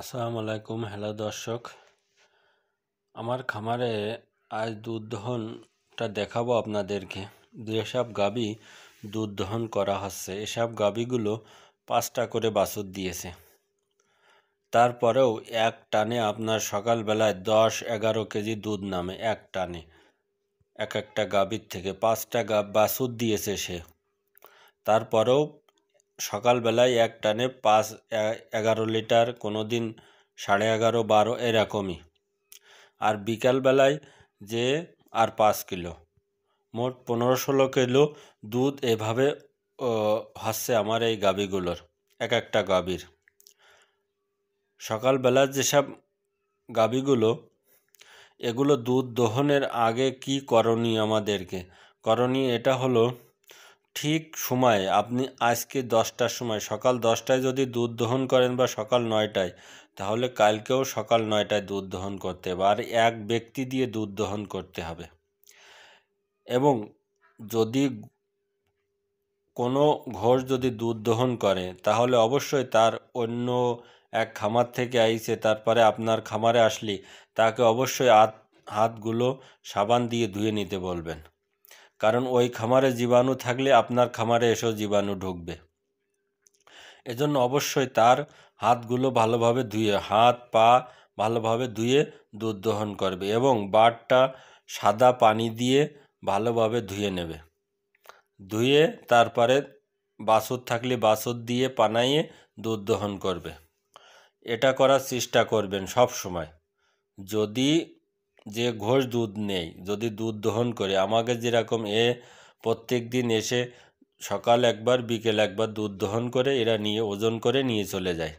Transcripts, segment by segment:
আসসালামু আলাইকুম হ্যালো দর্শক আমার খামারে আজ দুধ দহনটা দেখাবো আপনাদেরকে যেসব গাবি দুধ দহন করা হচ্ছে এসব গাবিগুলো পাঁচটা করে বাছুর দিয়েছে তারপরেও এক টানে আপনার সকালবেলায় দশ এগারো কেজি দুধ নামে এক টানে এক একটা গাবির থেকে পাঁচটা গা বাছুর দিয়েছে সে তারপরেও সকালবেলায় এক টানে পাঁচ এগারো লিটার কোনো দিন সাড়ে এগারো বারো এরকমই আর বিকালবেলায় যে আর পাঁচ কিলো মোট পনেরো ষোলো কিলো দুধ এভাবে হচ্ছে আমার এই গাবিগুলোর এক একটা গাবির সকালবেলার যেসব গাভিগুলো এগুলো দুধ দহনের আগে কি করণীয় আমাদেরকে করণীয় এটা হলো ঠিক সময়ে আপনি আজকে দশটার সময় সকাল দশটায় যদি দুধ দহন করেন বা সকাল নয়টায় তাহলে কালকেও সকাল নয়টায় দুধ দহন করতে হবে আর এক ব্যক্তি দিয়ে দুধ দহন করতে হবে এবং যদি কোনো ঘোষ যদি দুধ দহন করে তাহলে অবশ্যই তার অন্য এক খামার থেকে আইছে তারপরে আপনার খামারে আসলি তাকে অবশ্যই হাত হাতগুলো সাবান দিয়ে ধুয়ে নিতে বলবেন কারণ ওই খামারে জীবাণু থাকলে আপনার খামারে এসেও জীবাণু ঢুকবে এজন্য অবশ্যই তার হাতগুলো ভালোভাবে ধুয়ে হাত পা ভালোভাবে ধুয়ে দুধ দহন করবে এবং বাটটা সাদা পানি দিয়ে ভালোভাবে ধুয়ে নেবে ধুয়ে তারপরে বাছুর থাকলে বাছুর দিয়ে পানাইয়ে দুধ দহন করবে এটা করার চেষ্টা করবেন সব সময় যদি যে ঘোষ দুধ নেই যদি দুধ দহন করে আমাকে যেরকম এ প্রত্যেক দিন এসে সকাল একবার বিকেল একবার দুধ দহন করে এরা নিয়ে ওজন করে নিয়ে চলে যায়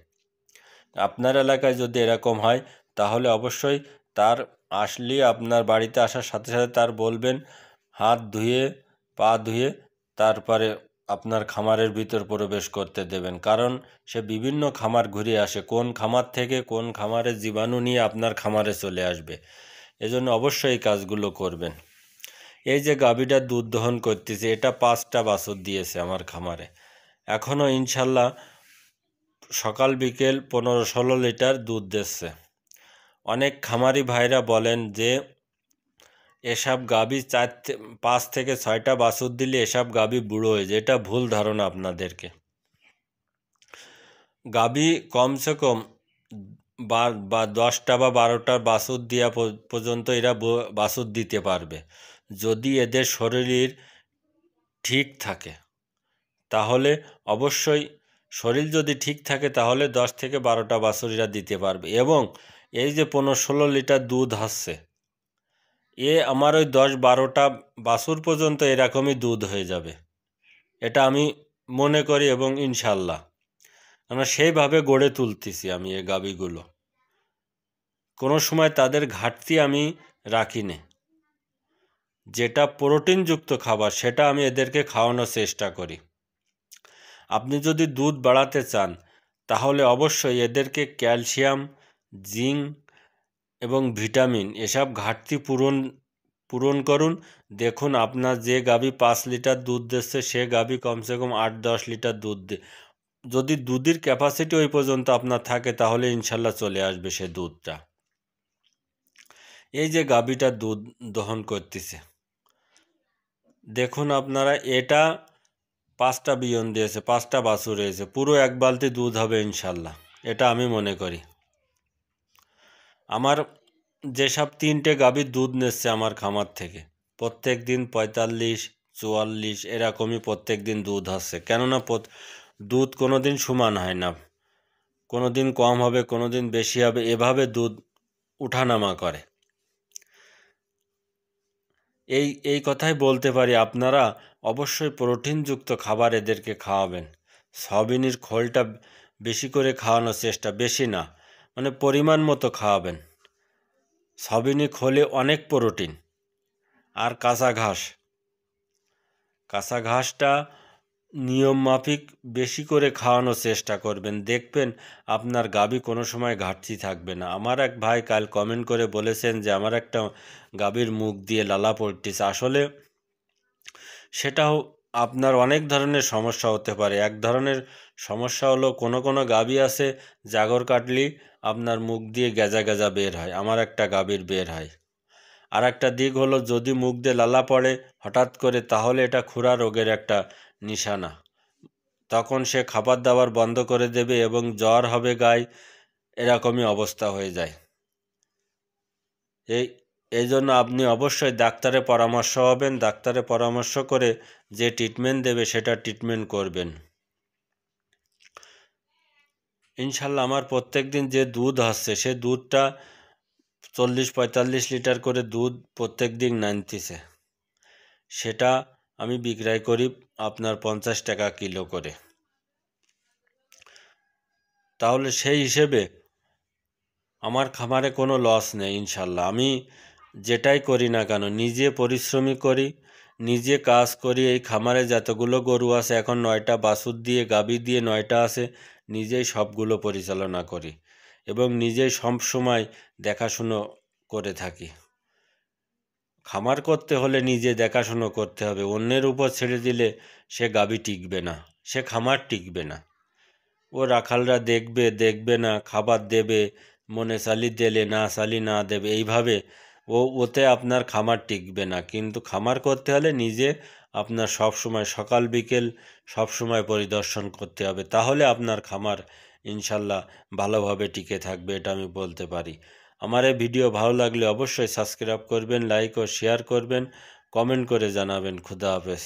আপনার এলাকায় যদি এরকম হয় তাহলে অবশ্যই তার আসলে আপনার বাড়িতে আসার সাথে সাথে তার বলবেন হাত ধুয়ে পা ধুয়ে তারপরে আপনার খামারের ভিতর প্রবেশ করতে দেবেন কারণ সে বিভিন্ন খামার ঘুরে আসে কোন খামার থেকে কোন খামারের জীবাণু নিয়ে আপনার খামারে চলে আসবে এজন্য অবশ্যই এই কাজগুলো করবেন এই যে গাভীটা দুধ দহন করতেছে এটা পাঁচটা বাছর দিয়েছে আমার খামারে এখনও ইনশাল্লাহ সকাল বিকেল পনেরো ষোলো লিটার দুধ দিচ্ছে অনেক খামারি ভাইরা বলেন যে এসব গাভী চার পাঁচ থেকে ছয়টা বাছুর দিলে এসব গাভী বুড়ো হয়ে যায় এটা ভুল ধারণা আপনাদেরকে গাভী কমসে কম বা দশটা বা বারোটার বাসুর দেওয়া পর্যন্ত এরা বাসুর দিতে পারবে যদি এদের শরীর ঠিক থাকে তাহলে অবশ্যই শরীর যদি ঠিক থাকে তাহলে দশ থেকে বারোটা বাসুর এরা দিতে পারবে এবং এই যে পনেরো ষোলো লিটার দুধ আসছে এ আমার ওই দশ বারোটা বাছুর পর্যন্ত এরকমই দুধ হয়ে যাবে এটা আমি মনে করি এবং ইনশাল্লাহ আমরা সেইভাবে গড়ে তুলতেছি আমি এ গাবিগুলো কোনো সময় তাদের ঘাটতি আমি রাখি না যেটা প্রোটিনযুক্ত খাবার সেটা আমি এদেরকে খাওয়ানোর চেষ্টা করি আপনি যদি দুধ বাড়াতে চান তাহলে অবশ্যই এদেরকে ক্যালসিয়াম জিঙ্ক এবং ভিটামিন এসব ঘাটতি পূরণ পূরণ করুন দেখুন আপনার যে গাবি পাঁচ লিটার দুধ দিচ্ছে সে গাবি কমসে কম আট দশ লিটার দুধ যদি দুধের ক্যাপাসিটি ওই পর্যন্ত আপনার থাকে তাহলে ইনশাল্লাহ চলে আসবে সে দুধটা এই যে গাভীটা দুধ দহন করতেছে দেখুন আপনারা এটা পাঁচটা বিয়ন দিয়েছে পাঁচটা বাসু রয়েছে পুরো এক বালতি দুধ হবে ইনশাল্লাহ এটা আমি মনে করি আমার যেসব তিনটে গাভীর দুধ নিচ্ছে আমার খামার থেকে প্রত্যেক দিন পঁয়তাল্লিশ চুয়াল্লিশ এরকমই প্রত্যেক দিন দুধ আসছে কেননা দুধ কোনো দিন সমান হয় না কোনো দিন কম হবে কোনো দিন বেশি হবে এভাবে দুধ উঠানামা করে এই এই কথাই বলতে পারি আপনারা অবশ্যই প্রোটিনযুক্ত খাবার এদেরকে খাওয়াবেন সবিনির খোলটা বেশি করে খাওয়ানোর চেষ্টা বেশি না মানে পরিমাণ মতো খাওয়াবেন সবিনি খোলে অনেক প্রোটিন আর কাঁচা ঘাস কাঁচা ঘাসটা নিয়ম মাফিক বেশি করে খাওয়ানোর চেষ্টা করবেন দেখবেন আপনার গাবি কোনো সময় ঘাটতি থাকবে না আমার এক ভাই কাল কমেন্ট করে বলেছেন যে আমার একটা গাবির মুখ দিয়ে লালা পড়তেছে আসলে সেটাও আপনার অনেক ধরনের সমস্যা হতে পারে এক ধরনের সমস্যা হলো কোনো কোনো গাবি আছে জাগর কাটলি আপনার মুখ দিয়ে গেজা গেজা বের হয় আমার একটা গাবির বের হয় আর একটা দিক হলো যদি মুখ দিয়ে লালা পড়ে হঠাৎ করে তাহলে এটা খুরা রোগের একটা নিশানা তখন সে খাবার দাবার বন্ধ করে দেবে এবং জ্বর হবে গায়ে এরকমই অবস্থা হয়ে যায় এই এই জন্য আপনি অবশ্যই ডাক্তারের পরামর্শ হবেন ডাক্তারের পরামর্শ করে যে ট্রিটমেন্ট দেবে সেটা ট্রিটমেন্ট করবেন ইনশাল্লাহ আমার প্রত্যেক দিন যে দুধ আসছে সে দুধটা চল্লিশ পঁয়তাল্লিশ লিটার করে দুধ প্রত্যেক দিন নানতেছে সেটা আমি বিক্রয় করি আপনার পঞ্চাশ টাকা কিলো করে তাহলে সেই হিসেবে আমার খামারে কোনো লস নেই ইনশাল্লাহ আমি যেটাই করি না কেন নিজে পরিশ্রমী করি নিজে কাজ করি এই খামারে যতগুলো গরু আছে এখন নয়টা বাছুর দিয়ে গাবি দিয়ে নয়টা আছে নিজেই সবগুলো পরিচালনা করি এবং নিজেই সবসময় দেখাশুনো করে থাকি খামার করতে হলে নিজে দেখাশুনো করতে হবে অন্যের উপর ছেড়ে দিলে সে গাবি টিকবে না সে খামার টিকবে না ও রাখালরা দেখবে দেখবে না খাবার দেবে মনে সালি দেলে না সালি না দেবে এইভাবে ও ওতে আপনার খামার টিকবে না কিন্তু খামার করতে হলে নিজে আপনার সব সময় সকাল বিকেল সব সময় পরিদর্শন করতে হবে তাহলে আপনার খামার ইনশাল্লাহ ভালোভাবে টিকে থাকবে এটা আমি বলতে পারি আমার এই ভিডিও ভালো লাগলে অবশ্যই সাবস্ক্রাইব করবেন লাইক ও শেয়ার করবেন কমেন্ট করে জানাবেন খুদা হাফেজ